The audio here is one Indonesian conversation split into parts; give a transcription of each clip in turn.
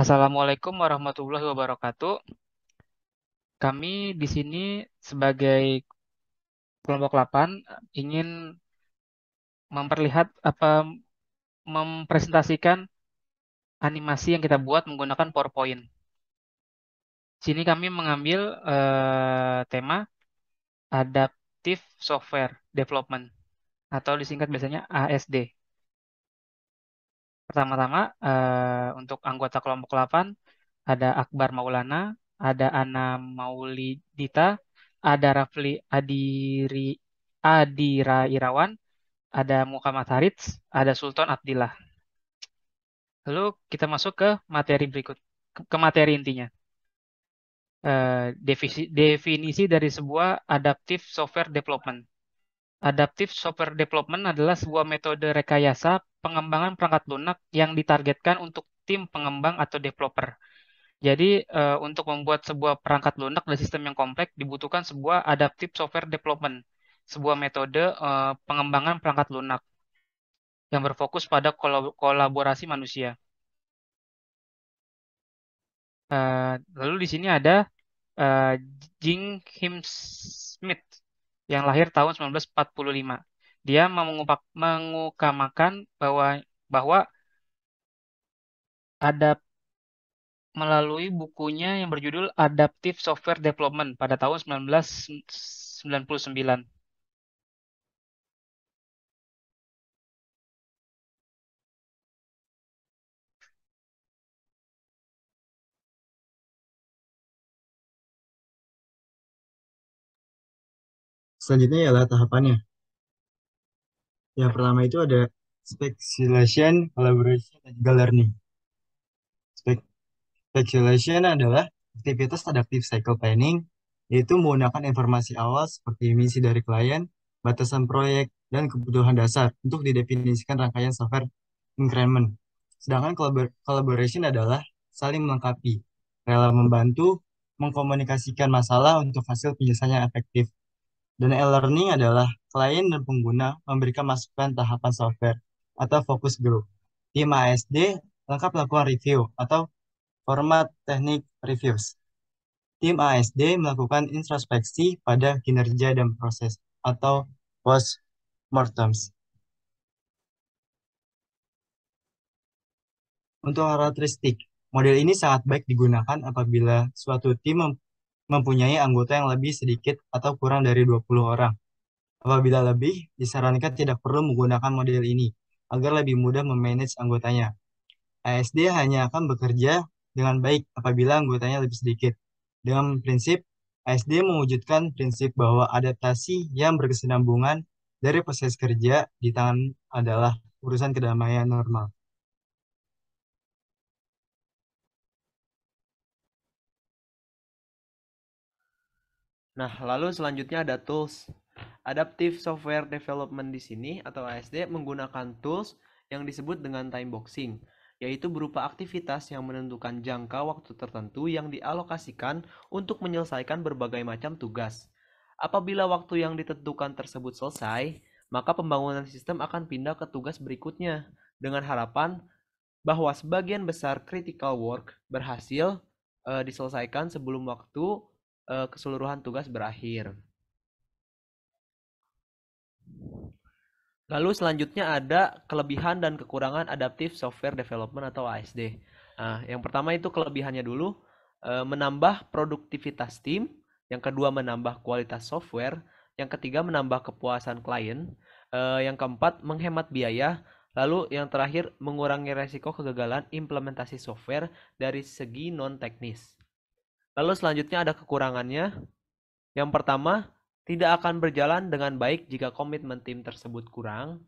Assalamualaikum warahmatullahi wabarakatuh. Kami di sini sebagai kelompok 8 ingin memperlihat apa mempresentasikan animasi yang kita buat menggunakan PowerPoint. Di sini kami mengambil eh, tema adaptive software development atau disingkat biasanya ASD. Pertama-tama uh, untuk anggota kelompok 8 ada Akbar Maulana, ada Ana Maulidita, ada Rafli Adiri Adira Irawan, ada Muhammad Harits, ada Sultan Abdillah. Lalu kita masuk ke materi berikut, ke materi intinya. Uh, definisi dari sebuah adaptive software development. Adaptive Software Development adalah sebuah metode rekayasa pengembangan perangkat lunak yang ditargetkan untuk tim pengembang atau developer. Jadi, eh, untuk membuat sebuah perangkat lunak dan sistem yang kompleks dibutuhkan sebuah Adaptive Software Development, sebuah metode eh, pengembangan perangkat lunak yang berfokus pada kolaborasi manusia. Eh, lalu di sini ada Jing Him Smith yang lahir tahun 1945. Dia mengupak, mengukamakan bahwa bahwa ada melalui bukunya yang berjudul Adaptive Software Development pada tahun 1999. selanjutnya ialah tahapannya. Yang pertama itu ada speculation, collaboration, dan juga learning. speculation adalah aktivitas adaptive cycle planning, yaitu menggunakan informasi awal seperti misi dari klien, batasan proyek, dan kebutuhan dasar untuk didefinisikan rangkaian software increment. Sedangkan collaboration adalah saling melengkapi, rela membantu, mengkomunikasikan masalah untuk hasil penyelesaian yang efektif. Dan e-learning adalah klien dan pengguna memberikan masukan tahapan software atau fokus group. Tim ASD lengkap melakukan review atau format teknik reviews. Tim ASD melakukan introspeksi pada kinerja dan proses atau post mortems. Untuk karakteristik, model ini sangat baik digunakan apabila suatu tim mempunyai anggota yang lebih sedikit atau kurang dari 20 orang. Apabila lebih, disarankan tidak perlu menggunakan model ini agar lebih mudah memanage anggotanya. ASD hanya akan bekerja dengan baik apabila anggotanya lebih sedikit. Dengan prinsip, ASD mewujudkan prinsip bahwa adaptasi yang berkesinambungan dari proses kerja di tangan adalah urusan kedamaian normal. Nah, lalu selanjutnya ada tools. Adaptive Software Development di sini atau ASD menggunakan tools yang disebut dengan time boxing, yaitu berupa aktivitas yang menentukan jangka waktu tertentu yang dialokasikan untuk menyelesaikan berbagai macam tugas. Apabila waktu yang ditentukan tersebut selesai, maka pembangunan sistem akan pindah ke tugas berikutnya dengan harapan bahwa sebagian besar critical work berhasil e, diselesaikan sebelum waktu uh, keseluruhan tugas berakhir. Lalu selanjutnya ada kelebihan dan kekurangan adaptif software development atau ASD. Nah, yang pertama itu kelebihannya dulu, eh, menambah produktivitas tim, yang kedua menambah kualitas software, yang ketiga menambah kepuasan klien, eh, yang keempat menghemat biaya, Lalu yang terakhir mengurangi resiko kegagalan implementasi software dari segi non teknis. Lalu selanjutnya ada kekurangannya. Yang pertama, tidak akan berjalan dengan baik jika komitmen tim tersebut kurang.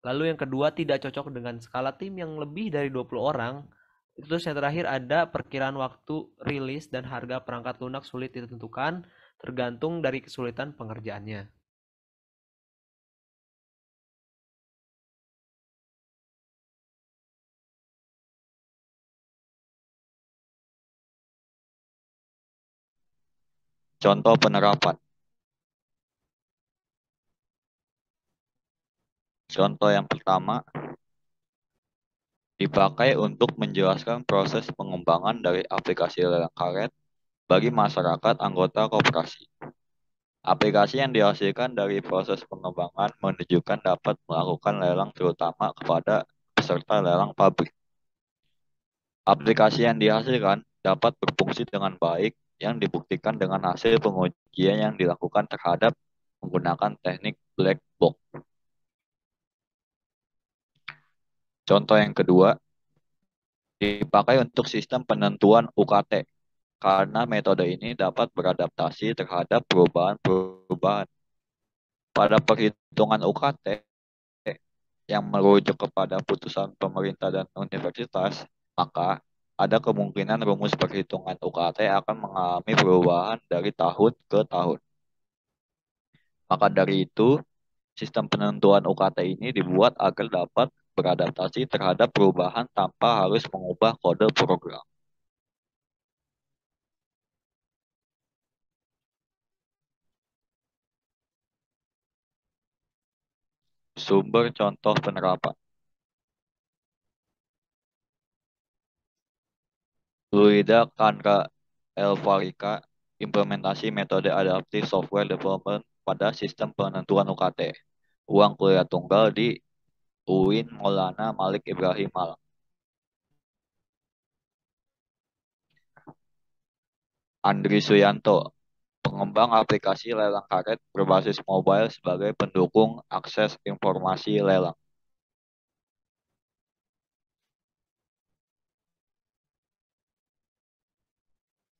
Lalu yang kedua, tidak cocok dengan skala tim yang lebih dari 20 orang. Terus yang terakhir ada perkiraan waktu rilis dan harga perangkat lunak sulit ditentukan tergantung dari kesulitan pengerjaannya. Contoh penerapan. Contoh yang pertama, dipakai untuk menjelaskan proses pengembangan dari aplikasi lelang karet bagi masyarakat anggota koperasi. Aplikasi yang dihasilkan dari proses pengembangan menunjukkan dapat melakukan lelang terutama kepada peserta lelang pabrik. Aplikasi yang dihasilkan dapat berfungsi dengan baik yang dibuktikan dengan hasil pengujian yang dilakukan terhadap menggunakan teknik black box. Contoh yang kedua, dipakai untuk sistem penentuan UKT karena metode ini dapat beradaptasi terhadap perubahan-perubahan. Pada perhitungan UKT yang merujuk kepada putusan pemerintah dan universitas, maka ada kemungkinan rumus perhitungan UKT akan mengalami perubahan dari tahun ke tahun. Maka dari itu, sistem penentuan UKT ini dibuat agar dapat beradaptasi terhadap perubahan tanpa harus mengubah kode program. Sumber contoh penerapan. Luida Kanra Elvarika, implementasi metode adaptif software development pada sistem penentuan UKT, uang kuliah tunggal di UIN Maulana Malik Ibrahim Malang. Andri Suyanto, pengembang aplikasi lelang karet berbasis mobile sebagai pendukung akses informasi lelang.